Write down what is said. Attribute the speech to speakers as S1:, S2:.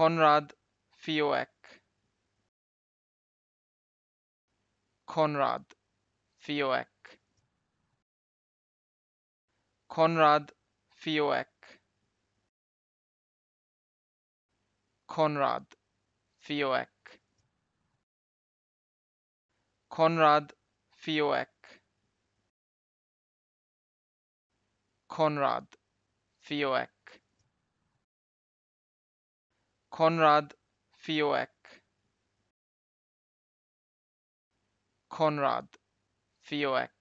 S1: Konrad Fioek Konrad
S2: Fioek
S1: Konrad Fioek Konrad Fioek Konrad Fioek Konrad Fioek Konrad Fioek Konrad Fioek